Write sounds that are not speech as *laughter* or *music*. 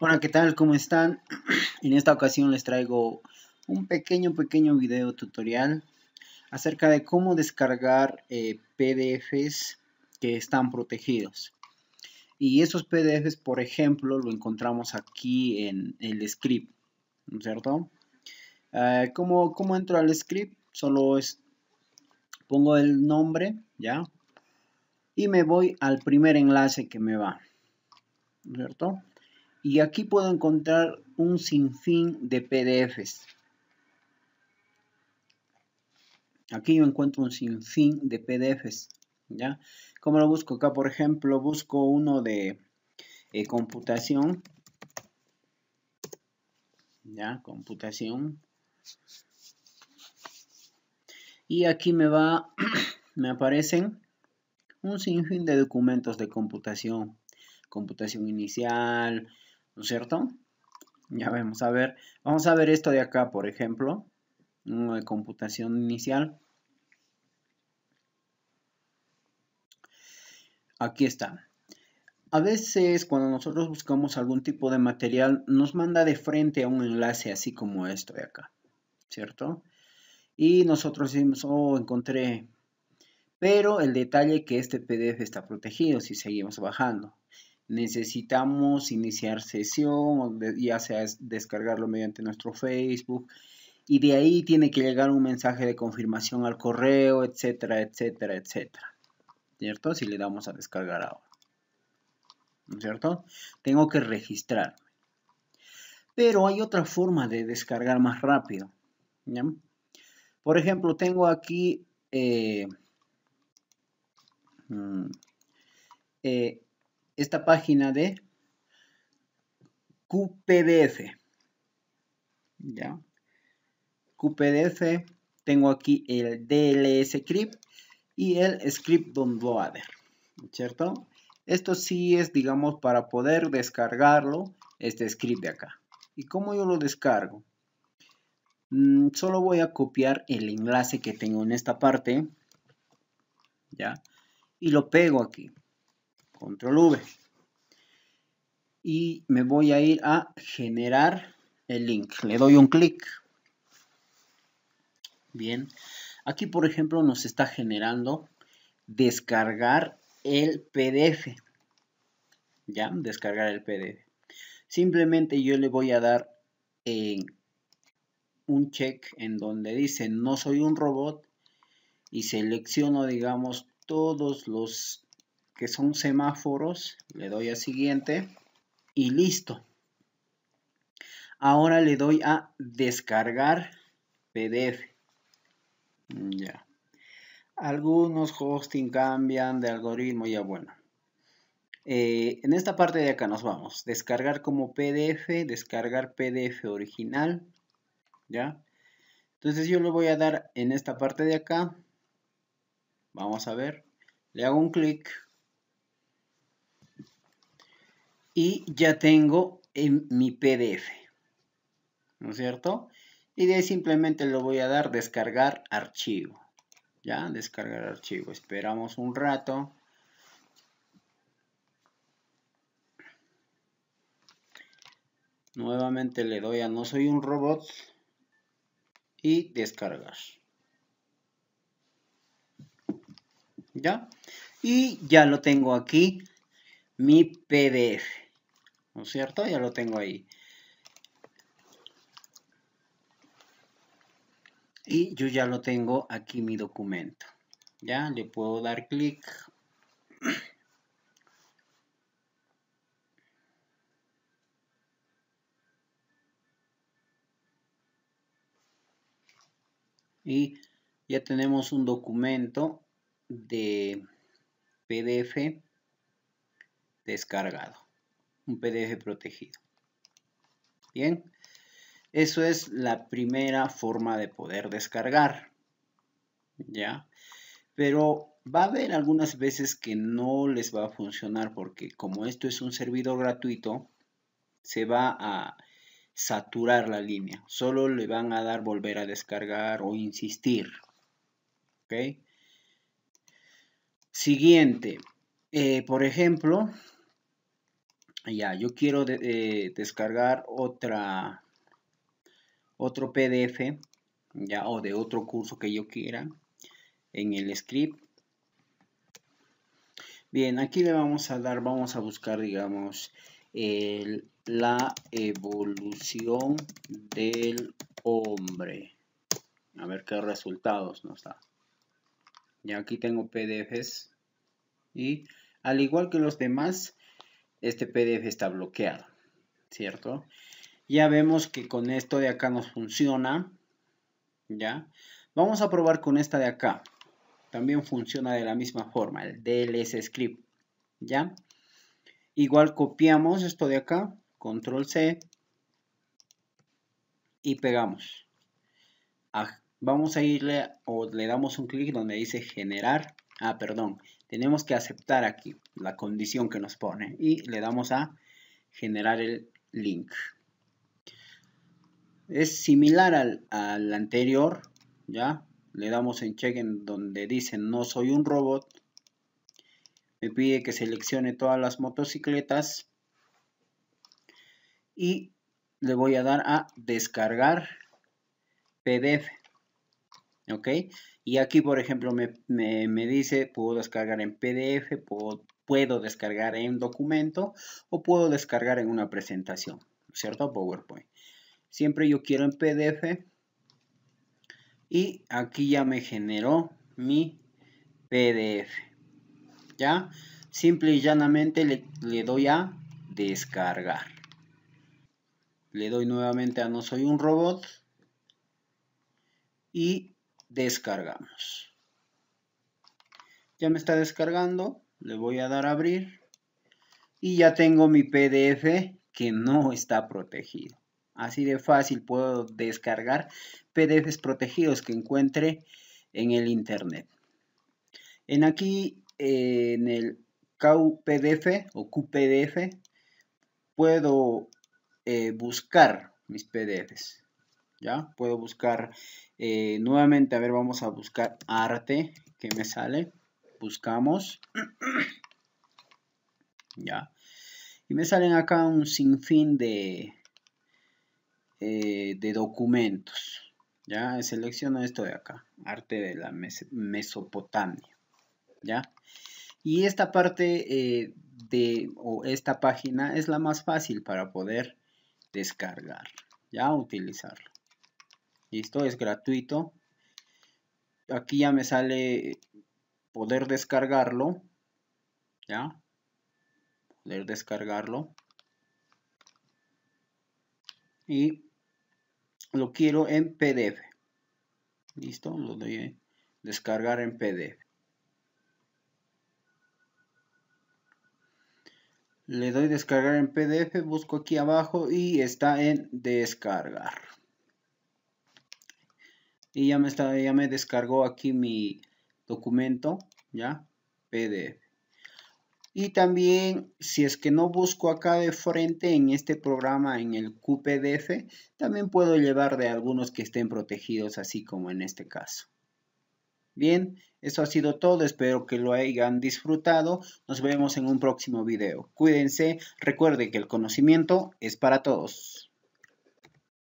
Hola, ¿qué tal? ¿Cómo están? *clears throat* En esta ocasión les traigo un pequeño, pequeño video tutorial acerca de cómo descargar eh, PDFs que están protegidos. Y esos PDFs, por ejemplo, lo encontramos aquí en el script, ¿no es cierto? Eh, ¿cómo, entro al script? Solo es, pongo el nombre, ¿ya? Y me voy al primer enlace que me va, cierto? y aquí puedo encontrar un sinfín de PDFs. Aquí yo encuentro un sinfín de PDFs. ¿ya? ¿Cómo lo busco? Acá, por ejemplo, busco uno de eh, computación. ¿Ya? Computación. Y aquí me va, *clears throat* me aparecen un sinfín de documentos de computación. Computación inicial, ¿no es cierto? Ya vemos, a ver, vamos a ver esto de acá, por ejemplo, una de computación inicial. Aquí está. A veces cuando nosotros buscamos algún tipo de material, nos manda de frente a un enlace así como esto de acá, ¿cierto? Y nosotros decimos, oh, encontré. Pero el detalle es que este PDF está protegido si seguimos bajando necesitamos iniciar sesión, ya sea descargarlo mediante nuestro Facebook, y de ahí tiene que llegar un mensaje de confirmación al correo, etcétera, etcétera, etcétera. ¿Cierto? Si le damos a descargar ahora. ¿No es cierto? Tengo que registrarme. Pero hay otra forma de descargar más rápido. Por ejemplo, tengo aquí eh, mm, eh, esta página de QPDF. ¿Ya? QPDF, tengo aquí el DLS script y el script downloader, ¿cierto? Esto sí es, digamos, para poder descargarlo, este script de acá. ¿Y cómo yo lo descargo? Mm, solo voy a copiar el enlace que tengo en esta parte, ¿ya? Y lo pego aquí, control V y me voy a ir a generar el link. Le doy un clic. Bien. Aquí, por ejemplo, nos está generando descargar el PDF. ¿Ya? Descargar el PDF. Simplemente yo le voy a dar un check en donde dice no soy un robot y selecciono, digamos, todos los que son semáforos. Le doy a siguiente y listo. Ahora le doy a descargar PDF. Mm, ya. Algunos hosting cambian de algoritmo, ya bueno. Eh, en esta parte de acá nos vamos. Descargar como PDF, descargar PDF original. ¿Ya? Entonces yo le voy a dar en esta parte de acá. Vamos a ver. Le hago un clic y ya tengo en mi PDF, ¿no es cierto? Y de ahí simplemente lo voy a dar descargar archivo, ¿ya? Descargar archivo, esperamos un rato. Nuevamente le doy a no soy un robot y descargar. ¿Ya? Y ya lo tengo aquí, mi PDF. ¿no es cierto? Ya lo tengo ahí. Y yo ya lo tengo aquí mi documento. Ya le puedo dar clic. Y ya tenemos un documento de PDF descargado un PDF protegido. Bien, eso es la primera forma de poder descargar. ¿Ya? Pero va a haber algunas veces que no les va a funcionar porque como esto es un servidor gratuito, se va a saturar la línea. Solo le van a dar volver a descargar o insistir. ¿Ok? Siguiente. Eh, por ejemplo, ya, yo quiero eh, descargar otra, otro PDF, ya, o de otro curso que yo quiera en el script. Bien, aquí le vamos a dar, vamos a buscar, digamos, la evolución del hombre. A ver qué resultados nos da. Ya aquí tengo PDFs. Y al igual que los demás, este PDF está bloqueado, ¿cierto? Ya vemos que con esto de acá nos funciona, ¿ya? Vamos a probar con esta de acá. También funciona de la misma forma, el DLS script, ¿ya? Igual copiamos esto de acá, control C, y pegamos. Ah, vamos a irle o le damos un clic donde dice generar, ah, perdón, tenemos que aceptar aquí la condición que nos pone y le damos a generar el link. Es similar al, al anterior, ¿ya? Le damos en check en donde dice no soy un robot. Me pide que seleccione todas las motocicletas. Y le voy a dar a descargar PDF. ¿ok? Y aquí, por ejemplo, me, dice, puedo descargar en PDF, puedo, descargar en documento o puedo descargar en una presentación, ¿cierto? PowerPoint. Siempre yo quiero en PDF y aquí ya me generó mi PDF, ¿ya? Simple y llanamente le, le doy a descargar. Le doy nuevamente a no soy un robot y descargamos. Ya me está descargando, le voy a dar a abrir y ya tengo mi PDF que no está protegido. Así de fácil puedo descargar PDFs protegidos que encuentre en el internet. En aquí, eh, en el pdf o QPDF, puedo eh, buscar mis PDFs. ¿ya? Puedo buscar eh, nuevamente, a ver, vamos a buscar arte, que me sale, buscamos, *clears throat* ¿ya? Y me salen acá un sinfín de, eh, de documentos, ¿ya? Selecciono esto de acá, arte de la Mesopotamia, ¿ya? Y esta parte eh, de, o esta página es la más fácil para poder descargar, ¿ya? Utilizarlo. Listo, es gratuito. Aquí ya me sale poder descargarlo. ¿Ya? Poder descargarlo. Y lo quiero en PDF. Listo, lo doy en descargar en PDF. Le doy descargar en PDF, busco aquí abajo y está en descargar y ya me, ya me descargó aquí mi documento, ¿ya? PDF. Y también, si es que no busco acá de frente en este programa, en el QPDF, también puedo llevar de algunos que estén protegidos, así como en este caso. Bien, eso ha sido todo. Espero que lo hayan disfrutado. Nos vemos en un próximo video. Cuídense. Recuerden que el conocimiento es para todos.